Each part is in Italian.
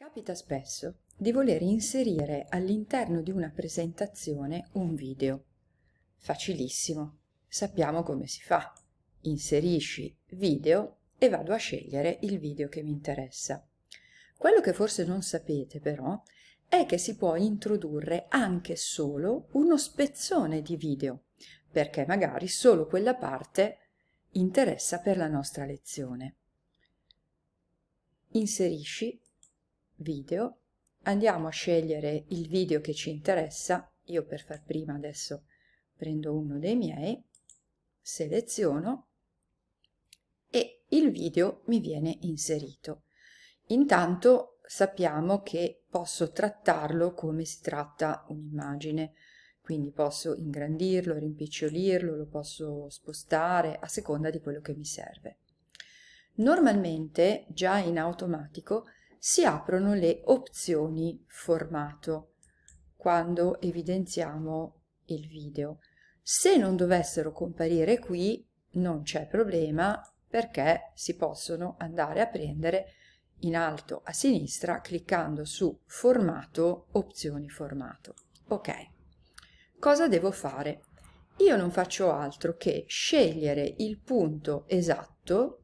Capita spesso di voler inserire all'interno di una presentazione un video. Facilissimo, sappiamo come si fa. Inserisci video e vado a scegliere il video che mi interessa. Quello che forse non sapete però è che si può introdurre anche solo uno spezzone di video, perché magari solo quella parte interessa per la nostra lezione. Inserisci video, andiamo a scegliere il video che ci interessa, io per far prima adesso prendo uno dei miei, seleziono e il video mi viene inserito. Intanto sappiamo che posso trattarlo come si tratta un'immagine, quindi posso ingrandirlo, rimpicciolirlo, lo posso spostare a seconda di quello che mi serve. Normalmente, già in automatico, si aprono le opzioni formato quando evidenziamo il video. Se non dovessero comparire qui non c'è problema perché si possono andare a prendere in alto a sinistra cliccando su formato opzioni formato. Ok, cosa devo fare? Io non faccio altro che scegliere il punto esatto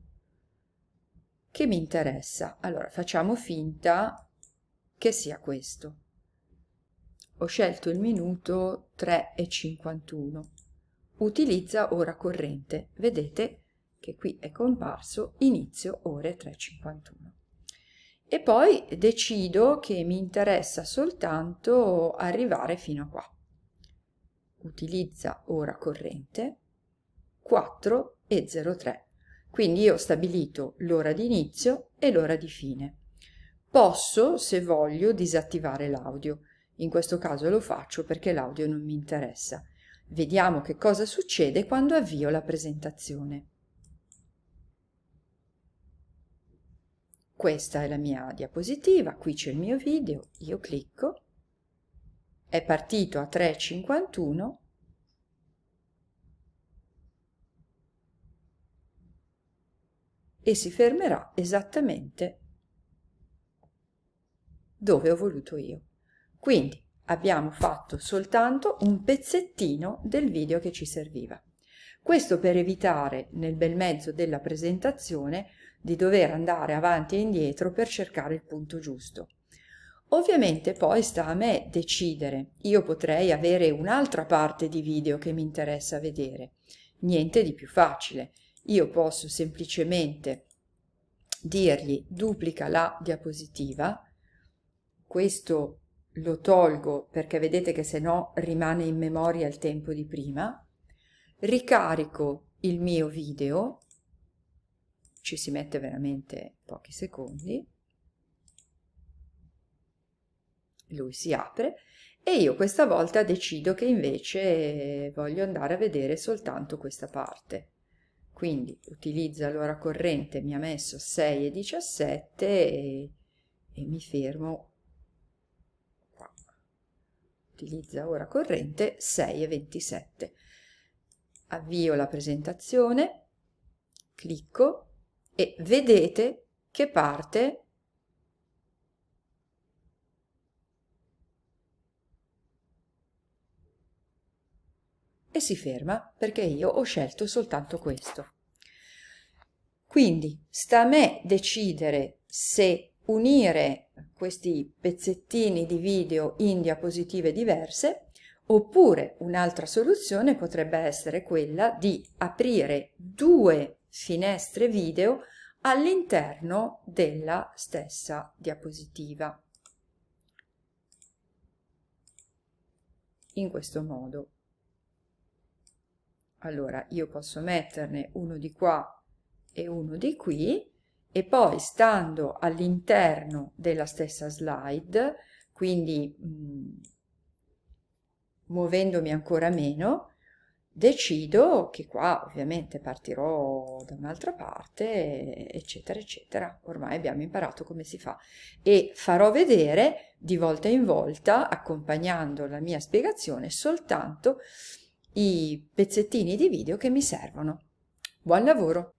che mi interessa. Allora, facciamo finta che sia questo. Ho scelto il minuto 3.51. Utilizza ora corrente. Vedete che qui è comparso inizio ore 3.51. E poi decido che mi interessa soltanto arrivare fino a qua. Utilizza ora corrente 4 e 03. Quindi io ho stabilito l'ora di inizio e l'ora di fine. Posso, se voglio, disattivare l'audio. In questo caso lo faccio perché l'audio non mi interessa. Vediamo che cosa succede quando avvio la presentazione. Questa è la mia diapositiva, qui c'è il mio video, io clicco, è partito a 3.51 e si fermerà esattamente dove ho voluto io. Quindi abbiamo fatto soltanto un pezzettino del video che ci serviva. Questo per evitare nel bel mezzo della presentazione di dover andare avanti e indietro per cercare il punto giusto. Ovviamente poi sta a me decidere. Io potrei avere un'altra parte di video che mi interessa vedere. Niente di più facile io posso semplicemente dirgli duplica la diapositiva, questo lo tolgo perché vedete che se no rimane in memoria il tempo di prima, ricarico il mio video, ci si mette veramente pochi secondi, lui si apre e io questa volta decido che invece voglio andare a vedere soltanto questa parte quindi utilizza l'ora corrente, mi ha messo 6 e 17 e, e mi fermo qua. Utilizza ora corrente 6 e 27. Avvio la presentazione, clicco e vedete che parte e si ferma perché io ho scelto soltanto questo. Quindi sta a me decidere se unire questi pezzettini di video in diapositive diverse oppure un'altra soluzione potrebbe essere quella di aprire due finestre video all'interno della stessa diapositiva. In questo modo allora io posso metterne uno di qua e uno di qui e poi stando all'interno della stessa slide, quindi mh, mm, muovendomi ancora meno, decido che qua ovviamente partirò da un'altra parte, eccetera, eccetera. Ormai abbiamo imparato come si fa e farò vedere di volta in volta, accompagnando la mia spiegazione, soltanto i pezzettini di video che mi servono. Buon lavoro!